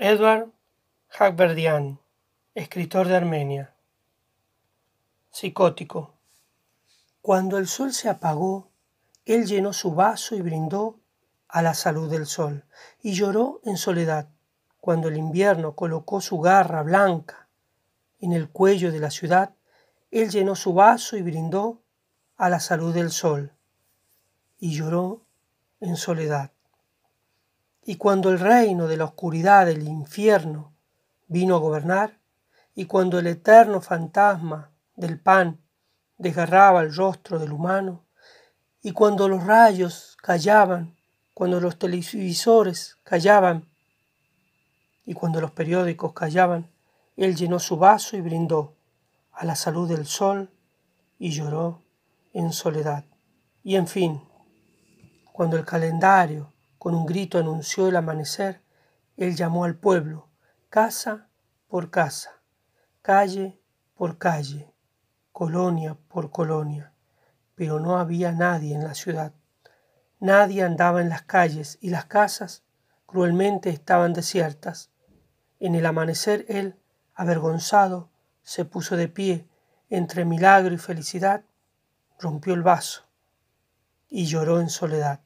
Edward Hagverdian, escritor de Armenia. Psicótico. Cuando el sol se apagó, él llenó su vaso y brindó a la salud del sol, y lloró en soledad cuando el invierno colocó su garra blanca en el cuello de la ciudad, él llenó su vaso y brindó a la salud del sol, y lloró en soledad. Y cuando el reino de la oscuridad del infierno vino a gobernar, y cuando el eterno fantasma del pan desgarraba el rostro del humano, y cuando los rayos callaban, cuando los televisores callaban, y cuando los periódicos callaban, él llenó su vaso y brindó a la salud del sol y lloró en soledad. Y en fin, cuando el calendario con un grito anunció el amanecer, él llamó al pueblo, casa por casa, calle por calle, colonia por colonia, pero no había nadie en la ciudad. Nadie andaba en las calles y las casas cruelmente estaban desiertas. En el amanecer él, avergonzado, se puso de pie, entre milagro y felicidad, rompió el vaso y lloró en soledad.